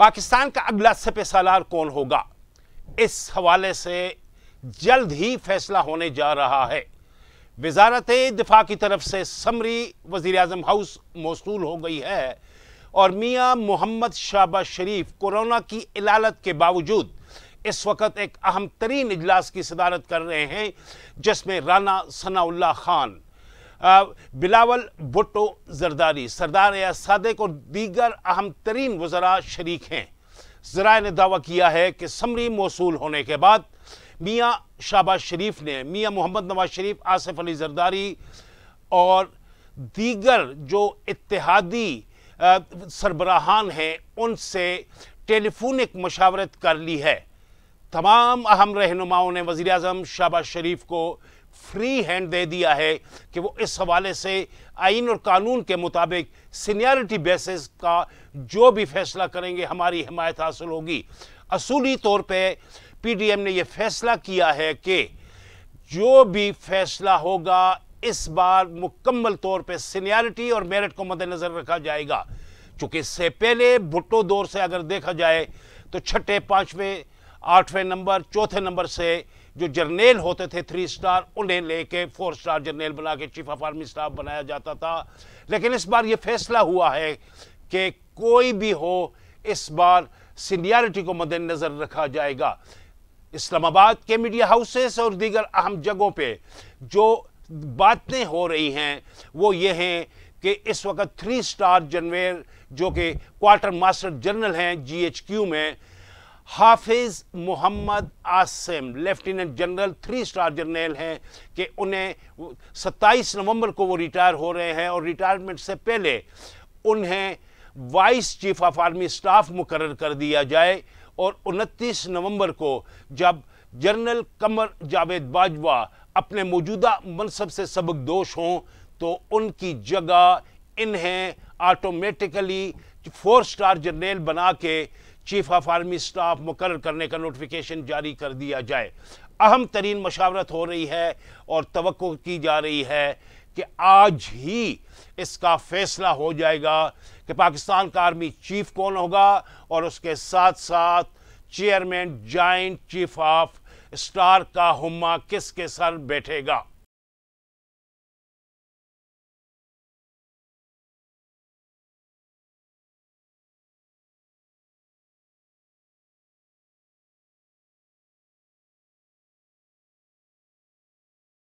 पाकिस्तान का अगला सपे सालार कौन होगा इस हवाले से जल्द ही फैसला होने जा रहा है वजारत दिफा की तरफ से समरी वज़ी अजम हाउस मौसू हो गई है और मियाँ मोहम्मद शाबा शरीफ कोरोना की इलालत के बावजूद इस वक्त एक अहम तरीन इजलास की सदारत कर रहे हैं जिसमें राना सनाउल्ला खान बिलावल भुट्टो जरदारी सरदार या सदक और दीगर अहम तरीन वजरा शरीक हैं जरा ने दावा किया है कि समरी मौसू होने के बाद मियाँ शाबाज शरीफ ने मियाँ मोहम्मद नवाज शरीफ आसिफ अली जरदारी और दीगर जो इतिहादी सरबराहान हैं उनसे टेलीफोनिक मशावरत कर ली है तमाम अहम रहनुमाओं ने वज़ी अजम शाबाज शरीफ को फ्री हैंड दे दिया है कि वो इस हवाले से आइन और कानून के मुताबिक सीनियरिटी बेसिस का जो भी फैसला करेंगे हमारी हमायत हासिल होगी असूली तौर पे पीडीएम ने ये फैसला किया है कि जो भी फैसला होगा इस बार मुकम्मल तौर पे सीनियरिटी और मेरिट को मद्देनज़र रखा जाएगा चूँकि इससे पहले भुट्टो दौर से अगर देखा जाए तो छठे पाँचवें आठवें नंबर चौथे नंबर से जो जर्नेल होते थे थ्री स्टार उन्हें लेके फोर स्टार जर्नेल बना के चीफ ऑफ आर्मी स्टाफ बनाया जाता था लेकिन इस बार ये फैसला हुआ है कि कोई भी हो इस बार सीनियरिटी को मद्देनज़र रखा जाएगा इस्लामाबाद के मीडिया हाउसेस और दीगर अहम जगहों पे जो बातें हो रही हैं वो ये हैं कि इस वक्त थ्री स्टार जनवेर जो कि क्वार्टर मास्टर जनरल हैं जीएचक्यू में Hafiz Mohammad Asim lieutenant general three star general हैं कि उन्हें 27 नवंबर को वो रिटायर हो रहे हैं और रिटायरमेंट से पहले उन्हें vice chief of army staff मुकर कर दिया जाए और 29 नवंबर को जब जनरल कमर जावेद बाजवा अपने मौजूदा मनसब से सबक दोष हों तो उनकी जगह इन्हें ऑटोमेटिकली फोर स्टार जनरल बना के चीफ ऑफ आर्मी स्टाफ मुकर करने का नोटिफिकेशन जारी कर दिया जाए अहम तरीन मशावरत हो रही है और तो की जा रही है कि आज ही इसका फैसला हो जाएगा कि पाकिस्तान का आर्मी चीफ कौन होगा और उसके साथ साथ chairman joint chief of staff का हुमा किसके सर बैठेगा